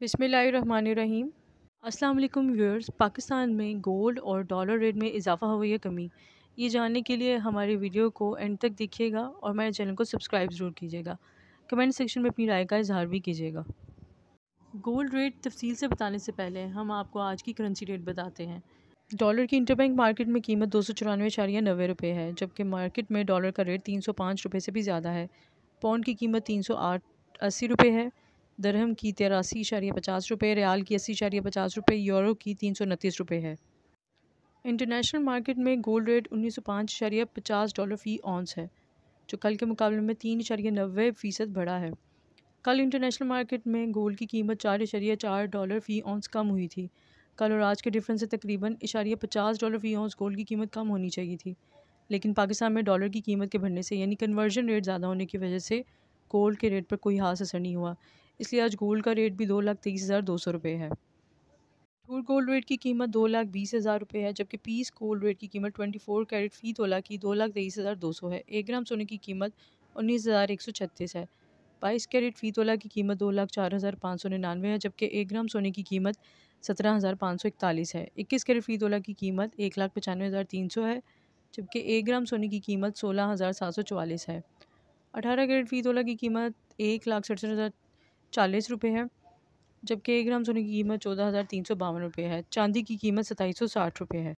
बिसमीम अस्सलाम व्यूअर्स पाकिस्तान में गोल्ड और डॉलर रेट में इजाफा हुआ है कमी ये जानने के लिए हमारे वीडियो को एंड तक देखिएगा और मेरे चैनल को सब्सक्राइब ज़रूर कीजिएगा कमेंट सेक्शन में अपनी राय का इजहार भी कीजिएगा गोल्ड रेट तफसील से बताने से पहले हम आपको आज की करेंसी रेट बताते हैं डॉलर की इंटरबैंक मार्केट में कीमत दो सौ चौरानवे इशारिया नबे रुपये है जबकि मार्केट में डॉलर का रेट तीन सौ पाँच रुपये से भी ज़्यादा है पौंड की कीमत तीन सौ आठ अस्सी रुपये है दरहम की तिरासी इशारे पचास रुपये रियाल की अस्सी इशारिया पचास रुपये यूरो की तीन सौ उनतीस रुपये है इंटरनेशनल मार्केट में गोल्ड रेट उन्नीस सौ पाँच इशारे पचास डॉलर फ़ी ऑनस है जो कल के मुकाबले में तीन इशारे नब्बे फ़ीसद बढ़ा है कल इंटरनेशनल मार्केट में गोल्ड की कीमत चार इशारे चार डॉलर फ़ी ऑनस कम हुई थी कल और आज के डिफरेंस से तकरीबन इशारे पचास डॉलर फ़ी ऑनस गोल्ड की कीमत कम होनी चाहिए थी लेकिन पाकिस्तान में डॉलर की कीमत के बढ़ने से यानी कन्वर्जन रेट ज़्यादा होने की वजह से गोल्ड के रेट पर कोई खास असर नहीं हुआ इसलिए आज गोल्ड का रेट भी दो लाख तेईस हज़ार दो सौ रुपये है टूर गोल्ड रेट की कीमत दो लाख बीस हज़ार रुपये है जबकि पीस गोल्ड रेट की कीमत ट्वेंटी फोर कैरेट फी तोला की दो लाख तेईस हज़ार दो सौ है एक ग्राम सोने की कीमत उन्नीस हज़ार एक सौ छत्तीस है बाईस कैरेट फी तोला की कीमत दो लाख चार हज़ार पाँच सौ निन्यानवे है जबकि एक ग्राम सोने की कीमत सत्रह हज़ार पाँच सौ इकतालीस है इक्कीस कैरेट फी तोला की कीमत एक लाख पचानवे हज़ार तीन सौ है जबकि एक ग्राम सोने की कीमत सोलह हज़ार सात सौ चवालीस है अठारह कैरेट फी तोला की कीमत एक लाख सड़सठ हज़ार चालीस रुपये है जबकि एक ग्राम सोने की कीमत चौदह हज़ार तीन सौ बावन रुपये है चांदी की कीमत सताईस सौ साठ रुपये है